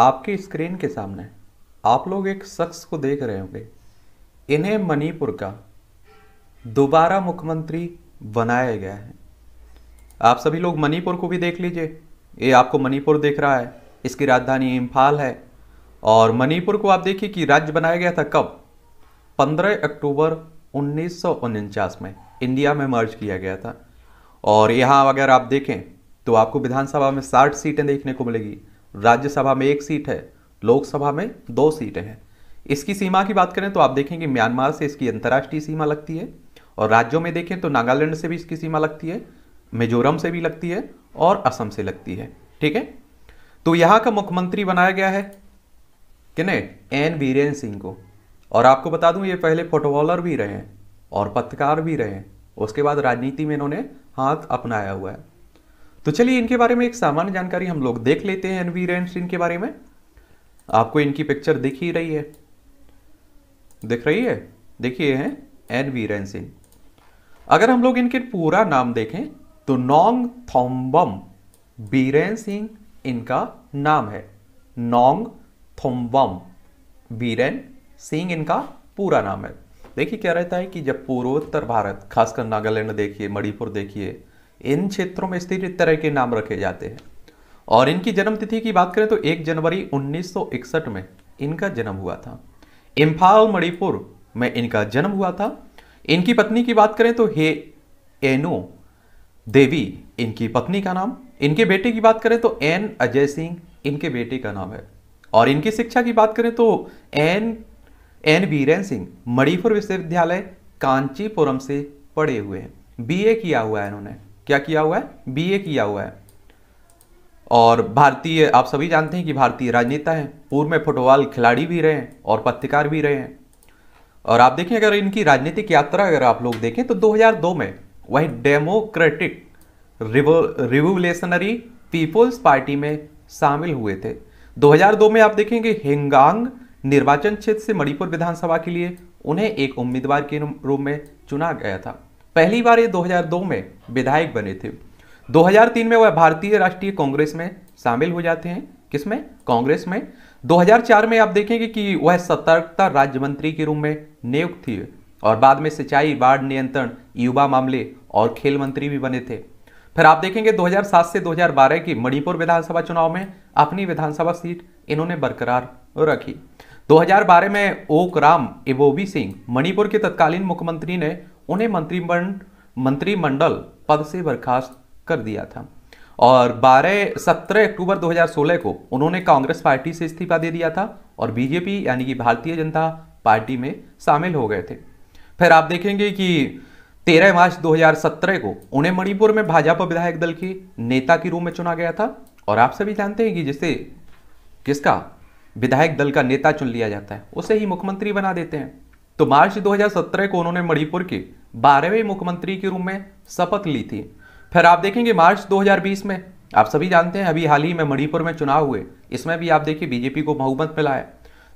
आपकी स्क्रीन के सामने आप लोग एक शख्स को देख रहे होंगे इन्हें मणिपुर का दोबारा मुख्यमंत्री बनाया गया है आप सभी लोग मणिपुर को भी देख लीजिए ये आपको मणिपुर देख रहा है इसकी राजधानी इम्फाल है और मणिपुर को आप देखिए कि राज्य बनाया गया था कब 15 अक्टूबर उन्नीस में इंडिया में मर्ज किया गया था और यहाँ अगर आप देखें तो आपको विधानसभा में साठ सीटें देखने को मिलेगी राज्यसभा में एक सीट है लोकसभा में दो सीटें हैं इसकी सीमा की बात करें तो आप देखेंगे म्यांमार से इसकी अंतर्राष्ट्रीय सीमा लगती है और राज्यों में देखें तो नागालैंड से भी इसकी सीमा लगती है मिजोरम से भी लगती है और असम से लगती है ठीक है तो यहाँ का मुख्यमंत्री बनाया गया है कि नहीं एन वीरेन सिंह को और आपको बता दूं ये पहले फुटबॉलर भी रहे हैं और पत्रकार भी रहे हैं उसके बाद राजनीति में इन्होंने हाथ अपनाया हुआ है तो चलिए इनके बारे में एक सामान्य जानकारी हम लोग देख लेते हैं एनवी सिंह के बारे में आपको इनकी पिक्चर दिख ही रही है दिख रही है देखिए है एनवी वीरेन सिंह अगर हम लोग इनके पूरा नाम देखें तो नोंग थोम्बम बीरेन सिंह इनका नाम है नोंग थोम्बम बीरेन सिंह इनका पूरा नाम है देखिए क्या रहता है कि जब पूर्वोत्तर भारत खासकर नागालैंड देखिए मणिपुर देखिए इन क्षेत्रों में स्थित तरह के नाम रखे जाते हैं और इनकी जन्म तिथि की बात करें तो 1 जनवरी 1961 में इनका जन्म हुआ था इम्फाल मणिपुर में इनका जन्म हुआ था इनकी पत्नी की बात करें तो हे एनो देवी इनकी पत्नी का नाम इनके बेटे की बात करें तो एन अजय सिंह इनके बेटे का नाम है और इनकी शिक्षा की बात करें तो एन एन वीरेन सिंह मणिपुर विश्वविद्यालय कांचीपुरम से पढ़े हुए हैं बीए किया हुआ है इन्होंने क्या किया हुआ है बीए किया हुआ है और भारतीय आप सभी जानते हैं कि भारतीय राजनेता हैं पूर्व में फुटबॉल खिलाड़ी भी रहे हैं और पत्रकार भी रहे हैं और आप देखें अगर इनकी राजनीतिक यात्रा अगर आप लोग देखें तो 2002 में वही डेमोक्रेटिक रिवोल्यूशनरी पीपुल्स पार्टी में शामिल हुए थे 2002 में आप देखेंगे हिंगांग निर्वाचन क्षेत्र से मणिपुर विधानसभा के लिए उन्हें एक उम्मीदवार के रूप में चुना गया था पहली बार ये 2002 में विधायक बने थे 2003 में वह भारतीय राष्ट्रीय कांग्रेस में शामिल हो जाते हैं किसमें कांग्रेस में 2004 में आप देखेंगे कि वह सतर्कता राज्य मंत्री के रूप में नियुक्त थी और बाद में सिंचाई बाढ़ नियंत्रण युवा मामले और खेल मंत्री भी बने थे फिर आप देखेंगे 2007 से 2012 की मणिपुर विधानसभा चुनाव में अपनी विधानसभा सीट इन्होंने बरकरार रखी 2012 में ओक राम इबोबी सिंह मणिपुर के तत्कालीन मुख्यमंत्री ने उन्हें मंत्रिमंड मंत्रिमंडल पद से बर्खास्त कर दिया था और 12 17 अक्टूबर 2016 को उन्होंने कांग्रेस पार्टी से इस्तीफा दे दिया था और बीजेपी यानी कि भारतीय जनता पार्टी में शामिल हो गए थे फिर आप देखेंगे कि 13 मार्च 2017 को उन्हें मणिपुर में भाजपा विधायक दल के नेता के रूप में चुना गया था और आप सभी जानते हैं कि जिसे किसका विधायक दल का नेता चुन लिया जाता है उसे ही मुख्यमंत्री बना देते हैं तो मार्च दो को उन्होंने मणिपुर के बारहवें मुख्यमंत्री के रूप में शपथ ली थी फिर आप देखेंगे मार्च 2020 में आप सभी जानते हैं अभी हाल ही में मणिपुर में चुनाव हुए इसमें भी आप देखिए बीजेपी को बहुमत मिला है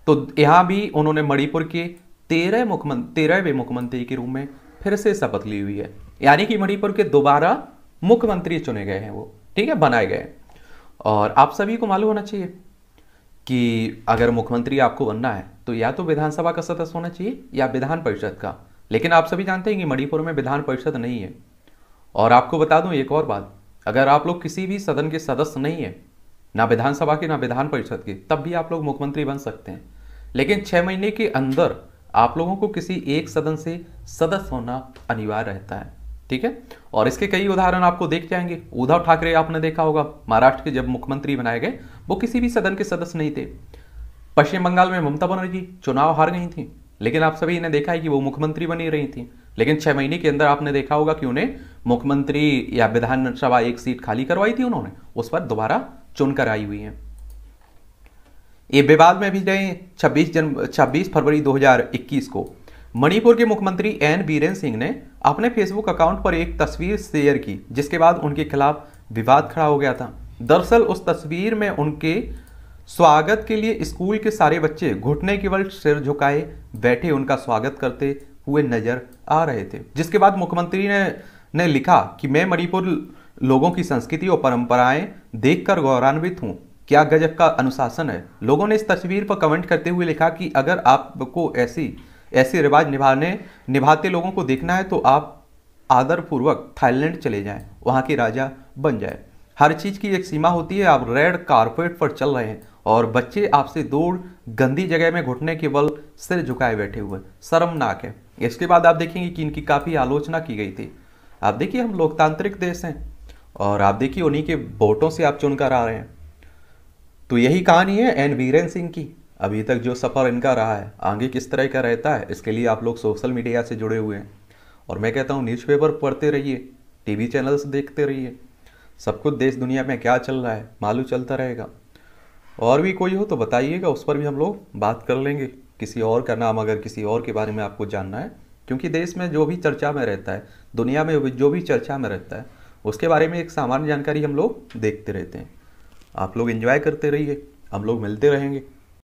तो यहाँ भी उन्होंने मणिपुर के तेरह मुख्यमंत्री तेरहवें मुख्यमंत्री के रूप में फिर से शपथ ली हुई है यानी कि मणिपुर के दोबारा मुख्यमंत्री चुने गए हैं वो ठीक है बनाए गए और आप सभी को मालूम होना चाहिए कि अगर मुख्यमंत्री आपको बनना है तो या तो विधानसभा का सदस्य होना चाहिए या विधान परिषद का लेकिन आप सभी जानते हैं कि मणिपुर में विधान परिषद नहीं है और आपको बता दूं एक और बात अगर आप लोग किसी भी सदन के सदस्य नहीं है ना विधानसभा के ना विधान परिषद के तब भी आप लोग मुख्यमंत्री बन सकते हैं लेकिन छह महीने के अंदर आप लोगों को किसी एक सदन से सदस्य होना अनिवार्य रहता है ठीक है और इसके कई उदाहरण आपको देख जाएंगे उद्धव ठाकरे आपने देखा होगा महाराष्ट्र के जब मुख्यमंत्री बनाए गए वो किसी भी सदन के सदस्य नहीं थे पश्चिम बंगाल में ममता बनर्जी चुनाव हार गई थी लेकिन आप सभी ने देखा है कि वो मुख्यमंत्री बनी रही थी लेकिन छह महीने के अंदर आपने देखा होगा कि उन्हें मुख्यमंत्री या विधानसभा एक सीट खाली करवाई थी उन्होंने उस पर दोबारा चुनकर आई हुई है ये विवाद में भी गए 26 जन 26 फरवरी 2021 को मणिपुर के मुख्यमंत्री एन बीरेन सिंह ने अपने फेसबुक अकाउंट पर एक तस्वीर शेयर की जिसके बाद उनके खिलाफ विवाद खड़ा हो गया था दरअसल उस तस्वीर में उनके स्वागत के लिए स्कूल के सारे बच्चे घुटने के बल सिर झुकाए बैठे उनका स्वागत करते हुए नजर आ रहे थे जिसके बाद मुख्यमंत्री ने ने लिखा कि मैं मणिपुर लोगों की संस्कृति और परंपराएं देखकर गौरवान्वित हूं क्या गजब का अनुशासन है लोगों ने इस तस्वीर पर कमेंट करते हुए लिखा कि अगर आपको ऐसी ऐसे रिवाज निभाने निभाते लोगों को देखना है तो आप आदरपूर्वक थाईलैंड चले जाएं वहाँ के राजा बन जाए हर चीज़ की एक सीमा होती है आप रेड कारपेट पर चल रहे हैं और बच्चे आपसे दूर गंदी जगह में घुटने के बल सिर झुकाए बैठे हुए शर्मनाक है इसके बाद आप देखेंगे कि इनकी काफ़ी आलोचना की गई थी आप देखिए हम लोकतांत्रिक देश हैं और आप देखिए उन्हीं के वोटों से आप चुनकर आ रहे हैं तो यही कहानी है एन वीरेन सिंह की अभी तक जो सफ़र इनका रहा है आगे किस तरह का रहता है इसके लिए आप लोग सोशल मीडिया से जुड़े हुए हैं और मैं कहता हूँ न्यूज़पेपर पढ़ते रहिए टीवी चैनल्स देखते रहिए सब कुछ देश दुनिया में क्या चल रहा है मालूम चलता रहेगा और भी कोई हो तो बताइएगा उस पर भी हम लोग बात कर लेंगे किसी और का नाम अगर किसी और के बारे में आपको जानना है क्योंकि देश में जो भी चर्चा में रहता है दुनिया में जो भी चर्चा में रहता है उसके बारे में एक सामान्य जानकारी हम लोग देखते रहते हैं आप लोग इन्जॉय करते रहिए हम लोग मिलते रहेंगे